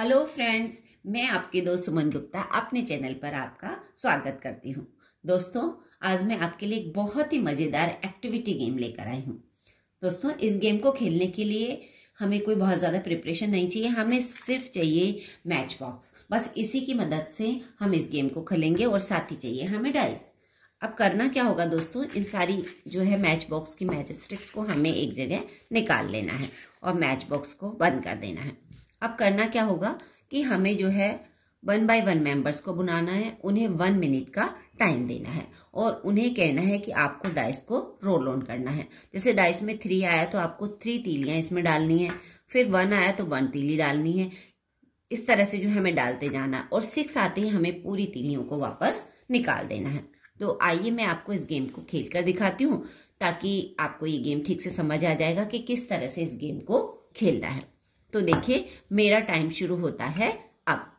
hello friends मैं आपके दोस्त सुमन गुप्ता अपने चैनल पर आपका स्वागत करती हूँ दोस्तों आज मैं आपके लिए एक बहुत ही मज़ेदार एक्टिविटी गेम लेकर आई हूँ दोस्तों इस गेम को खेलने के लिए हमें कोई बहुत ज़्यादा प्रिपरेशन नहीं चाहिए हमें सिर्फ चाहिए मैच बॉक्स बस इसी की मदद से हम इस गेम को खेलेंगे और साथ ही चाहिए हमें डाइस अब करना क्या होगा दोस्तों इन सारी जो है मैच बॉक्स की मैच स्टिक्स को हमें एक जगह निकाल लेना है और मैच बॉक्स को बंद कर देना है अब करना क्या होगा कि हमें जो है वन बाय वन मेंबर्स को बुनाना है उन्हें वन मिनट का टाइम देना है और उन्हें कहना है कि आपको डाइस को रोल ऑन करना है जैसे डाइस में थ्री आया तो आपको थ्री तीलियां इसमें डालनी है फिर वन आया तो वन तीली डालनी है इस तरह से जो हमें डालते जाना और सिक्स आते ही हमें पूरी तीलियों को वापस निकाल देना है तो आइए मैं आपको इस गेम को खेल कर दिखाती हूँ ताकि आपको ये गेम ठीक से समझ आ जाएगा कि किस तरह से इस गेम को खेलना है तो देखिए मेरा टाइम शुरू होता है अब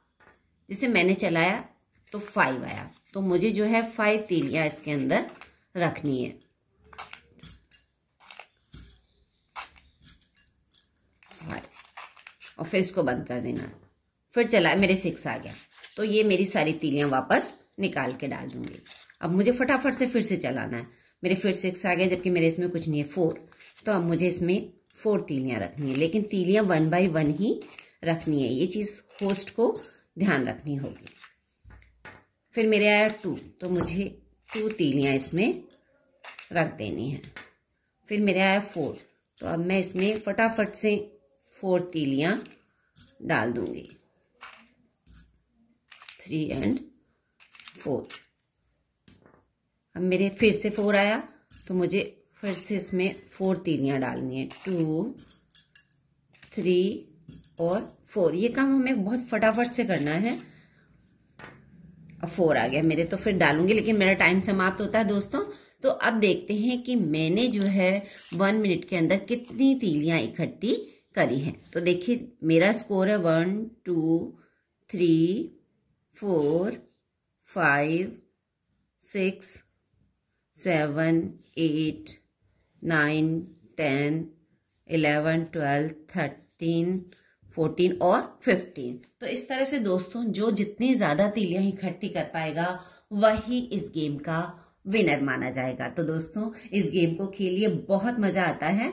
जैसे मैंने चलाया तो फाइव आया तो मुझे जो है फाइव तीलियां इसके अंदर रखनी है और फिर इसको बंद कर देना फिर चला मेरे सिक्स आ गया तो ये मेरी सारी तीलियां वापस निकाल के डाल दूंगी अब मुझे फटाफट से फिर से चलाना है मेरे फिर सिक्स आ गया जबकि मेरे इसमें कुछ नहीं है फोर तो अब मुझे इसमें फोर तीलियां रखनी है लेकिन तीलियां वन बाय वन ही रखनी है ये चीज़ होस्ट को ध्यान रखनी होगी फिर मेरे आया टू तो मुझे टू तीलियां इसमें रख देनी है फिर मेरे आया फोर तो अब मैं इसमें फटाफट से फोर तीलियां डाल दूंगी थ्री एंड फोर अब मेरे फिर से फोर आया तो मुझे फिर से इसमें फोर तीलियाँ डालनी है टू थ्री और फोर ये काम हमें बहुत फटाफट से करना है फोर आ गया मेरे तो फिर डालूंगी लेकिन मेरा टाइम समाप्त होता है दोस्तों तो अब देखते हैं कि मैंने जो है वन मिनट के अंदर कितनी तीलियाँ इकट्ठी करी हैं तो देखिए मेरा स्कोर है one two three four five six seven eight nine ten eleven twelve thirteen fourteen और फिफ्टीन तो इस तरह से दोस्तों जो जितनी ज़्यादा तीलियां इकट्ठी कर पाएगा वही इस गेम का विनर माना जाएगा तो दोस्तों इस गेम को खेलिए बहुत मज़ा आता है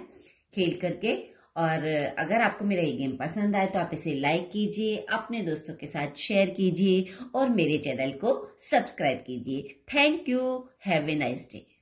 खेल करके और अगर आपको मेरा ये गेम पसंद आए तो आप इसे लाइक कीजिए अपने दोस्तों के साथ शेयर कीजिए और मेरे चैनल को सब्सक्राइब कीजिए thank you have a nice day